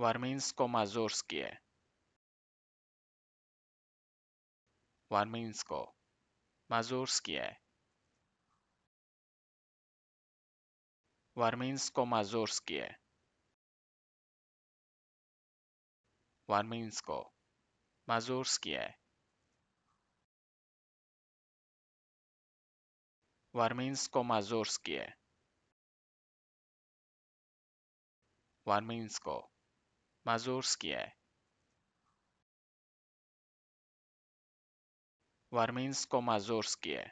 Warmińsko-Mazurskie Warmińsko Mazurskie Warmińsko-Mazurskie Warmińsko Mazurskie Warmińsko-Mazurskie Warmińsko Mazurskie. Warmińsko-Mazurskie